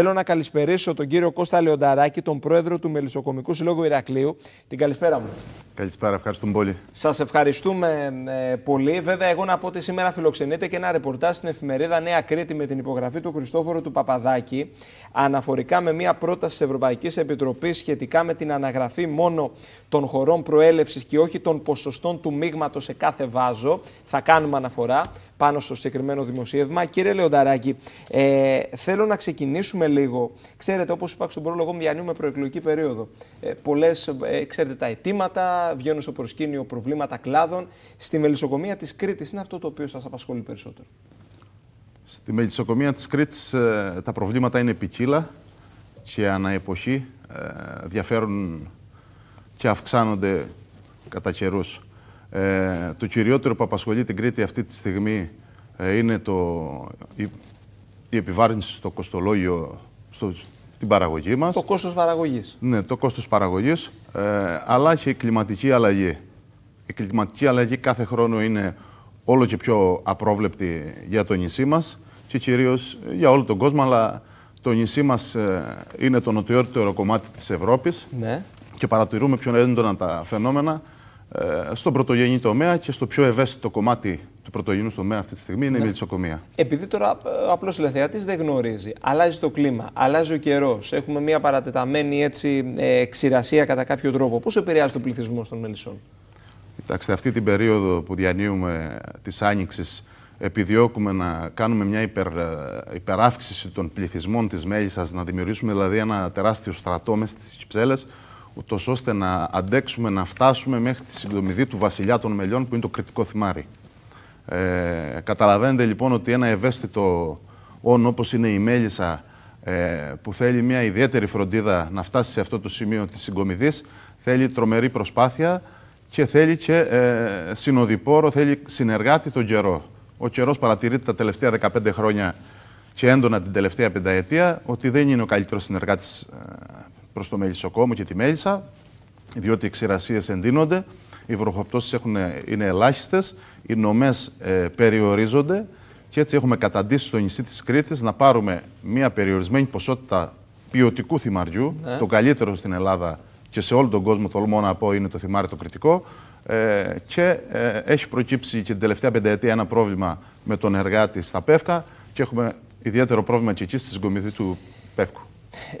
Θέλω να καλησπερίσω τον κύριο Κώστα Λεονταράκη, τον πρόεδρο του Μελισσοκομικού Συλλόγου Ηρακλείου. Την καλησπέρα μου. Καλησπέρα, ευχαριστούμε πολύ. Σας ευχαριστούμε ε, πολύ. Βέβαια, εγώ να πω ότι σήμερα φιλοξενείται και ένα ρεπορτάζ στην εφημερίδα Νέα Κρήτη με την υπογραφή του Χριστόφορου του Παπαδάκη αναφορικά με μια πρόταση της Ευρωπαϊκής Επιτροπής σχετικά με την αναγραφή μόνο των χωρών προέλευσης και όχι των ποσοστών του μείγματος σε κάθε βάζο. Θα κάνουμε αναφορά πάνω στο συγκεκριμένο δημοσίευμα. Κύριε Λεονταράκη, ε, θέλω να ξεκινήσουμε λίγο. Ξέρετε, όπως είπα στον πρόλογο, διανύουμε προεκλογική περίοδο. Ε, Πολλές, ε, ξέρετε, τα αιτήματα, βγαίνουν στο προσκήνιο προβλήματα κλάδων. Στη μελισσοκομεία της Κρήτης, είναι αυτό το οποίο σας απασχολεί περισσότερο. Στη μελισσοκομεία της Κρήτης ε, τα προβλήματα είναι ποικίλα και αναεποχή ε, διαφέρουν και αυξάνονται κατά καιρούς. Ε, το κυριότερο που απασχολεί την Κρήτη αυτή τη στιγμή ε, είναι το, η, επιβάρυνση στο κοστολόγιο, στο, στην παραγωγή μας. Το κόστος παραγωγής. Ναι, το κόστος παραγωγής, ε, αλλά και η κλιματική αλλαγή. Η κλιματική αλλαγή κάθε χρόνο είναι όλο και πιο απρόβλεπτη για το νησί μας και κυρίως για όλο τον κόσμο, αλλά το νησί μας ε, είναι το νοτιότερο κομμάτι της Ευρώπης ναι. και παρατηρούμε πιο έντονα τα φαινόμενα ε, στον πρωτογενή τομέα και στο πιο ευαίσθητο κομμάτι του πρωτογενούς τομέα αυτή τη στιγμή είναι ναι. η μελισσοκομεία. Επειδή τώρα ε, απλώς τηλεθεατή δεν γνωρίζει, αλλάζει το κλίμα, αλλάζει ο καιρός, έχουμε μια παρατεταμένη έτσι, ε, ξηρασία κατά κάποιο τρόπο. Πώς επηρεάζει το πληθυσμό των μελισσών, Κοιτάξτε, αυτή την περίοδο που διανύουμε της άνοιξης, επιδιώκουμε να κάνουμε μια υπερ, ε, υπεράυξηση των πληθυσμών της μέλισσα, να δημιουργήσουμε δηλαδή ένα τεράστιο στρατό μέσα στις κυψέλες ούτως ώστε να αντέξουμε να φτάσουμε μέχρι τη συγκομιδή του βασιλιά των μελιών που είναι το κριτικό θυμάρι. Ε, καταλαβαίνετε λοιπόν ότι ένα ευαίσθητο όν όπως είναι η μέλισσα ε, που θέλει μια ιδιαίτερη φροντίδα να φτάσει σε αυτό το σημείο της συγκομιδής θέλει τρομερή προσπάθεια και θέλει και ε, συνοδοιπόρο, θέλει συνεργάτη τον καιρό. Ο καιρός παρατηρείται τα τελευταία 15 χρόνια και έντονα την τελευταία πενταετία ότι δεν είναι ο καλύτερος συνεργάτης ε, προς το Μελισσοκόμο και τη Μέλισσα, διότι οι ξηρασίες εντείνονται, οι βροχοπτώσεις είναι ελάχιστες, οι νομές ε, περιορίζονται και έτσι έχουμε καταντήσει στο νησί της Κρήτης να πάρουμε μια περιορισμένη ποσότητα ποιοτικού θυμαριού, ναι. το καλύτερο στην Ελλάδα και σε όλο τον κόσμο, τολμώ να πω, είναι το θυμάρι το κριτικό. Ε, και ε, έχει προκύψει και την τελευταία πενταετία ένα πρόβλημα με τον εργάτη στα Πεύκα και έχουμε ιδιαίτερο πρόβλημα και εκεί στη συγκομιδή του Πεύκου.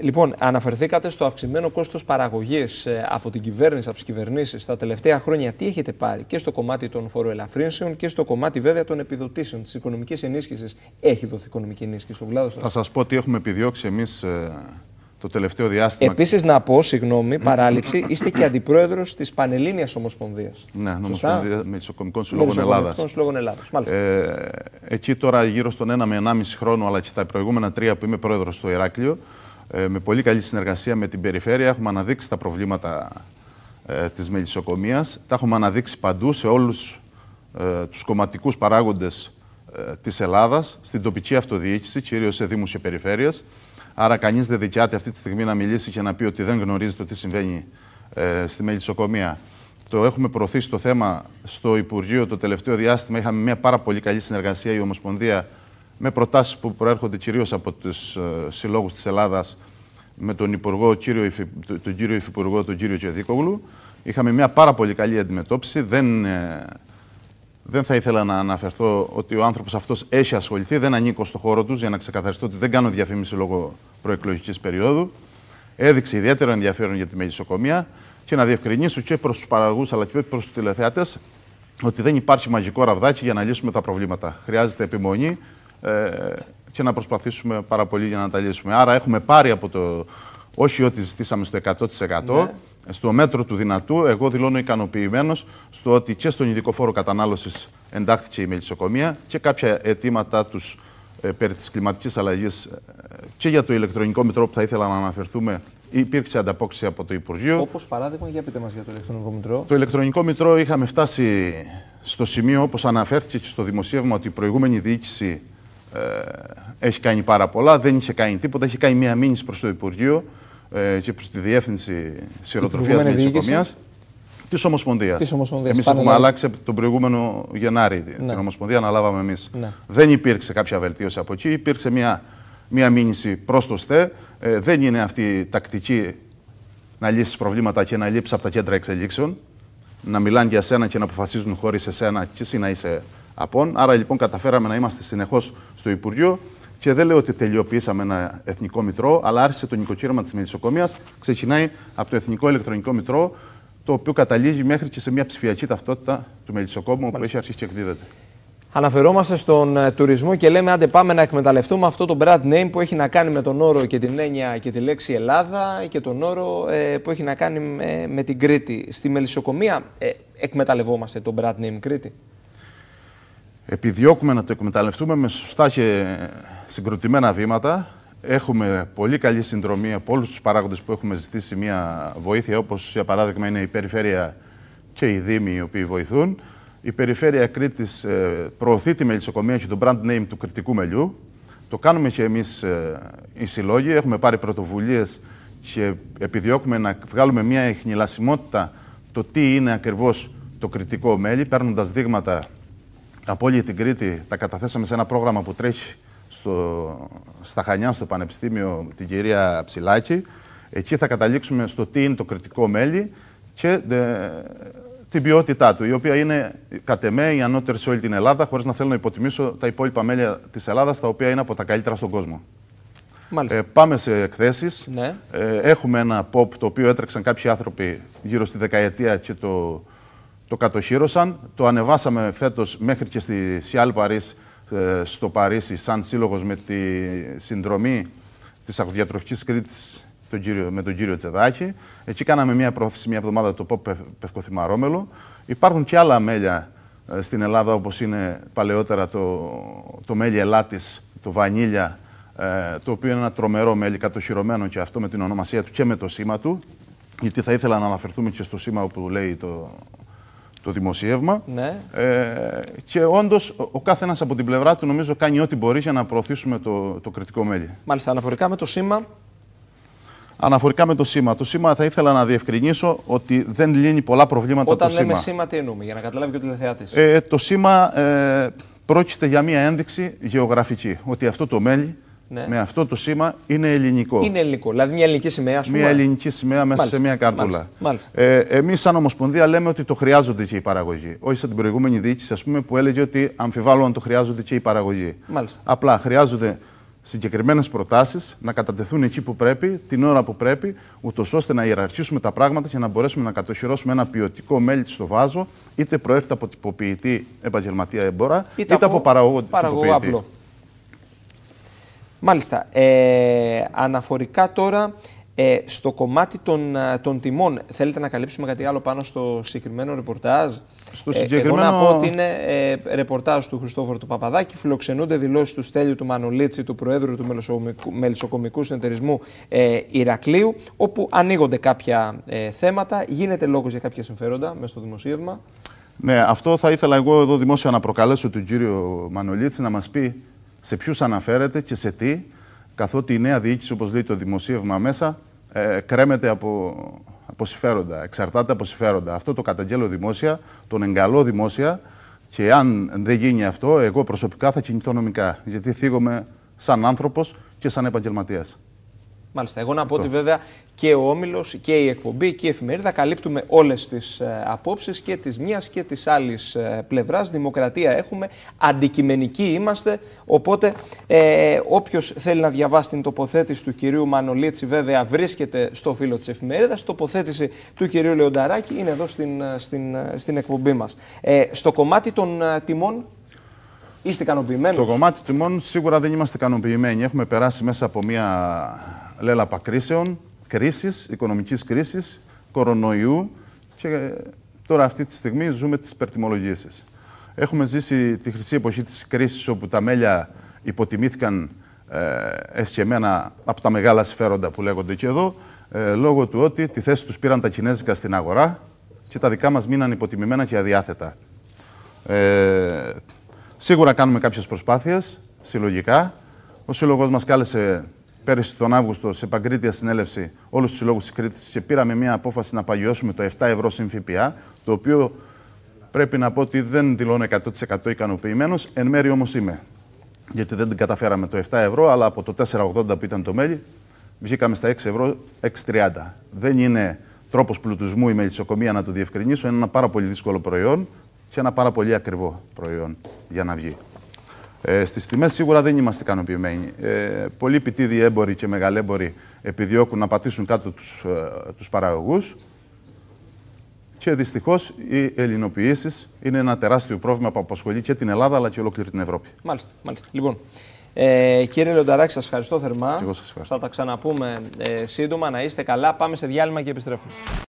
Λοιπόν, αναφερθήκατε στο αυξημένο κόστος παραγωγής ε, από την κυβέρνηση, από τις κυβερνήσεις τα τελευταία χρόνια. Τι έχετε πάρει και στο κομμάτι των φοροελαφρύνσεων και στο κομμάτι βέβαια των επιδοτήσεων, της οικονομικής ενίσχυσης. Έχει δοθεί οικονομική ενίσχυση στον κλάδο σας. Θα σας πω τι έχουμε επιδιώξει εμείς ε, το τελευταίο διάστημα. Επίσης, να πω, συγγνώμη, παράληψη, είστε και αντιπρόεδρος της Πανελλήνιας ναι, Ομοσπονδία. Ναι, Ομοσπονδία Μελισσοκομικών Συλλόγων Ελλάδα. Ε, εκεί τώρα γύρω στον 1 με 1,5 χρόνο, αλλά και τα προηγούμενα τρία που είμαι πρόεδρος στο Ηράκλειο, ε, με πολύ καλή συνεργασία με την περιφέρεια έχουμε αναδείξει τα προβλήματα ε, της μελισσοκομείας. Τα έχουμε αναδείξει παντού σε όλους ε, τους κομματικούς παράγοντες ε, της Ελλάδας, στην τοπική αυτοδιοίκηση, κυρίως σε δήμους και περιφέρειες. Άρα κανείς δεν δικιάται αυτή τη στιγμή να μιλήσει και να πει ότι δεν γνωρίζει το τι συμβαίνει ε, στη μελισσοκομεία. Το έχουμε προωθήσει το θέμα στο Υπουργείο το τελευταίο διάστημα. Είχαμε μια πάρα πολύ καλή συνεργασία η Ομοσπονδία με προτάσεις που προέρχονται κυρίως από τους ε, συλλόγους της Ελλάδας με τον, υπουργό, κύριο, τον κύριο Υφυπουργό, τον κύριο Κιαδίκογλου. Είχαμε μια πάρα πολύ καλή αντιμετώπιση. Δεν, ε, δεν θα ήθελα να αναφερθώ ότι ο άνθρωπος αυτός έχει ασχοληθεί, δεν ανήκω στο χώρο τους για να ξεκαθαριστώ ότι δεν κάνω διαφήμιση λόγω προεκλογικής περίοδου. Έδειξε ιδιαίτερο ενδιαφέρον για τη μελισσοκομεία και να διευκρινίσω και προς τους παραγωγούς αλλά και προς τους τηλεθεατές ότι δεν υπάρχει μαγικό ραβδάκι για να λύσουμε τα προβλήματα. Χρειάζεται επιμονή, ε, και να προσπαθήσουμε πάρα πολύ για να τα λύσουμε. Άρα έχουμε πάρει από το όχι ό,τι ζητήσαμε στο 100%, ναι. στο μέτρο του δυνατού, εγώ δηλώνω ικανοποιημένος στο ότι και στον ειδικό φόρο κατανάλωσης εντάχθηκε η μελισσοκομεία και κάποια αιτήματά τους ε, περί της κλιματικής αλλαγής ε, και για το ηλεκτρονικό μητρό που θα ήθελα να αναφερθούμε. Υπήρξε ανταπόκριση από το Υπουργείο. Όπως παράδειγμα, για πείτε μας για το ηλεκτρονικό μητρό. Το ηλεκτρονικό μητρό είχαμε φτάσει στο σημείο, όπως αναφέρθηκε στο δημοσίευμα, ότι η προηγούμενη διοίκηση ε, έχει κάνει πάρα πολλά, δεν είχε κάνει τίποτα. Έχει κάνει μία μήνυση προς το Υπουργείο ε, και προς τη Διεύθυνση Σιροτροφίας και Νησοκομεία της Ομοσπονδίας. Εμείς έχουμε αλλάξει τον προηγούμενο Γενάρη ναι. την Ομοσπονδία, αναλάβαμε εμείς. Ναι. Δεν υπήρξε κάποια βελτίωση από εκεί. Υπήρξε μία, μία μήνυση προς το ΣΤΕ. Ε, δεν είναι αυτή η τακτική να λύσεις προβλήματα και να λείψεις από τα κέντρα εξελίξεων. Να μιλάνε για σένα και να αποφασίζουν χωρίς εσένα και εσύ να είσαι ΑΠΟΝ. Άρα λοιπόν καταφέραμε να είμαστε συνεχώς στο Υπουργείο και δεν λέω ότι τελειοποιήσαμε ένα εθνικό μητρό, αλλά άρχισε το νοικοκύρωμα της Μελισσοκομείας. Ξεκινάει από το Εθνικό Ελεκτρονικό Μητρό, το οποίο καταλήγει μέχρι και σε μια ψηφιακή ταυτότητα του Μελισσοκόμου, που έχει αρχίσει και εκδίδεται. Αναφερόμαστε στον ε, τουρισμό και λέμε άντε πάμε να εκμεταλλευτούμε αυτό το brand name που έχει να κάνει με τον όρο και την έννοια και τη λέξη Ελλάδα και τον όρο ε, που έχει να κάνει με, με την Κρήτη. Στη Μελισσοκομεία ε, εκμεταλλευόμαστε τον brand name Κρήτη επιδιώκουμε να το εκμεταλλευτούμε με σωστά και συγκροτημένα βήματα. Έχουμε πολύ καλή συνδρομή από όλους τους παράγοντες που έχουμε ζητήσει μια βοήθεια, όπως για παράδειγμα είναι η Περιφέρεια και οι Δήμοι οι οποίοι βοηθούν. Η Περιφέρεια Κρήτης ε, προωθεί τη μελισσοκομεία και το brand name του κριτικού μελιού. Το κάνουμε και εμείς ε, οι συλλόγοι. Έχουμε πάρει πρωτοβουλίες και επιδιώκουμε να βγάλουμε μια εχνηλασιμότητα το τι είναι ακριβώς το κριτικό μέλι, παίρνοντας δείγματα από όλη την Κρήτη τα καταθέσαμε σε ένα πρόγραμμα που τρέχει στο, στα Χανιά, στο Πανεπιστήμιο, την κυρία Ψηλάκη. Εκεί θα καταλήξουμε στο τι είναι το κριτικό μέλι και ε, την ποιότητά του, η οποία είναι κατ' εμέ η ανώτερη σε όλη την Ελλάδα, χωρίς να θέλω να υποτιμήσω τα υπόλοιπα μέλια της Ελλάδας, τα οποία είναι από τα καλύτερα στον κόσμο. Ε, πάμε σε εκθέσεις. Ναι. Ε, έχουμε ένα pop το οποίο έτρεξαν κάποιοι άνθρωποι γύρω στη δεκαετία και το το κατοχύρωσαν, το ανεβάσαμε φέτος μέχρι και στη Σιάλ Παρίς, ε, στο Παρίσι, σαν σύλλογος με τη συνδρομή της αγροδιατροφικής Κρήτη με τον κύριο Τσεδάκη. Εκεί κάναμε μια πρόθεση μια εβδομάδα το ΠΟΠ Πευκοθυμαρόμελο. Υπάρχουν και άλλα μέλια ε, στην Ελλάδα, όπως είναι παλαιότερα το, το μέλι Ελάτης, το Βανίλια, ε, το οποίο είναι ένα τρομερό μέλι, κατοχυρωμένο και αυτό με την ονομασία του και με το σήμα του, γιατί θα ήθελα να αναφερθούμε και στο σήμα που λέει το, το δημοσίευμα. Ναι. Ε, και όντως ο κάθε ένα από την πλευρά του νομίζω κάνει ό,τι μπορεί για να προωθήσουμε το, το κριτικό μέλι. Μάλιστα, αναφορικά με το σήμα. Αναφορικά με το σήμα. Το σήμα θα ήθελα να διευκρινίσω ότι δεν λύνει πολλά προβλήματα Όταν το σήμα. Όταν λέμε σήμα, τι εννοούμε, για να καταλάβει και ο τηλεθεάτη. Ε, το σήμα ε, πρόκειται για μία ένδειξη γεωγραφική. Ότι αυτό το μέλι ναι. με αυτό το σήμα είναι ελληνικό. Είναι ελληνικό. Δηλαδή μια ελληνική σημαία, Μια ελληνική σημαία μέσα σε μια κάρτουλα. Μάλιστα. Ε, Εμείς, σαν Ομοσπονδία, λέμε ότι το χρειάζονται και οι παραγωγοί. Όχι σαν την προηγούμενη διοίκηση, ας πούμε, που έλεγε ότι αμφιβάλλω αν το χρειάζονται και οι παραγωγοί. Μάλιστα. Απλά χρειάζονται συγκεκριμένες προτάσεις να κατατεθούν εκεί που πρέπει, την ώρα που πρέπει, ούτως ώστε να ιεραρχήσουμε τα πράγματα και να μπορέσουμε να κατοχυρώσουμε ένα ποιοτικό μέλι στο βάζο, είτε προέρχεται από τυποποιητή επαγγελματία εμπόρα, είτε, από, από παραγωγό τυποποιητή. Μάλιστα. Ε, αναφορικά τώρα ε, στο κομμάτι των, ε, των τιμών, θέλετε να καλύψουμε κάτι άλλο πάνω στο συγκεκριμένο ρεπορτάζ. Στο συγκεκριμένο... Ε, εγώ να πω ότι είναι ε, ρεπορτάζ του Χριστόφορου του Παπαδάκη. Φιλοξενούνται δηλώσεις του Στέλιου του Μανολίτση, του Προέδρου του Μελισσοκομικού Συνεταιρισμού ε, Ηρακλείου, όπου ανοίγονται κάποια ε, θέματα, γίνεται λόγος για κάποια συμφέροντα μέσα στο δημοσίευμα. Ναι, αυτό θα ήθελα εγώ εδώ δημόσια να προκαλέσω τον κύριο Μανολίτση να μας πει σε ποιους αναφέρεται και σε τι, καθότι η νέα διοίκηση, όπως λέει το δημοσίευμα μέσα, ε, κρέμεται από, από συμφέροντα, εξαρτάται από συμφέροντα. Αυτό το καταγγέλλω δημόσια, τον εγκαλώ δημόσια και αν δεν γίνει αυτό, εγώ προσωπικά θα κινηθώ νομικά. Γιατί θίγομαι σαν άνθρωπος και σαν επαγγελματίας. Μάλιστα. Εγώ να πω ότι βέβαια και ο Όμιλος και η εκπομπή και η εφημερίδα καλύπτουμε όλες τις ε, απόψεις και της μία και της άλλης ε, πλευράς. Δημοκρατία έχουμε, αντικειμενικοί είμαστε. Οπότε, ε, όποιος θέλει να διαβάσει την τοποθέτηση του κυρίου Μανολίτση, βέβαια βρίσκεται στο φύλλο της εφημερίδας. Τοποθέτηση του κυρίου Λεονταράκη είναι εδώ στην, ε, στην, στην εκπομπή μας. Ε, στο κομμάτι των τιμών, είστε ικανοποιημένοι. Το κομμάτι τιμών σίγουρα δεν είμαστε ικανοποιημένοι. Έχουμε περάσει μέσα από μια λέλαπα κρίσεων, κρίσης, οικονομικής κρίσης, κορονοϊού και τώρα αυτή τη στιγμή ζούμε τις υπερτιμολογήσεις. Έχουμε ζήσει τη χρυσή εποχή της κρίσης όπου τα μέλια υποτιμήθηκαν ε, από τα μεγάλα συμφέροντα που λέγονται και εδώ, ε, λόγω του ότι τη θέση τους πήραν τα κινέζικα στην αγορά και τα δικά μας μείναν υποτιμημένα και αδιάθετα. Ε, σίγουρα κάνουμε κάποιες προσπάθειες, συλλογικά. Ο σύλλογος μας κάλεσε πέρυσι τον Αύγουστο σε παγκρίτια συνέλευση όλους τους συλλόγους της Κρήτης και πήραμε μια απόφαση να παγιώσουμε το 7 ευρώ συν ΦΠΑ, το οποίο πρέπει να πω ότι δεν δηλώνω 100% ικανοποιημένος, εν μέρει όμως είμαι. Γιατί δεν την καταφέραμε το 7 ευρώ, αλλά από το 4,80 που ήταν το μέλι, βγήκαμε στα 6 ευρώ, 6,30. Δεν είναι τρόπος πλουτισμού η μελισσοκομεία, να το διευκρινίσω. Είναι ένα πάρα πολύ δύσκολο προϊόν και ένα πάρα πολύ ακριβό προϊόν για να βγει. Ε, Στις τιμές σίγουρα δεν είμαστε ικανοποιημένοι. Ε, πολλοί πιτίδιοι έμποροι και μεγαλέμποροι επιδιώκουν να πατήσουν κάτω τους ε, τους παραγωγούς Και δυστυχώς οι ελληνοποιήσεις είναι ένα τεράστιο πρόβλημα που απασχολεί και την Ελλάδα αλλά και ολόκληρη την Ευρώπη. Μάλιστα. μάλιστα. Λοιπόν, ε, κύριε Λονταράκη, σας ευχαριστώ θερμά. εγώ σας ευχαριστώ. Θα τα ξαναπούμε ε, σύντομα. Να είστε καλά. Πάμε σε διάλειμμα και επιστρέφουμε.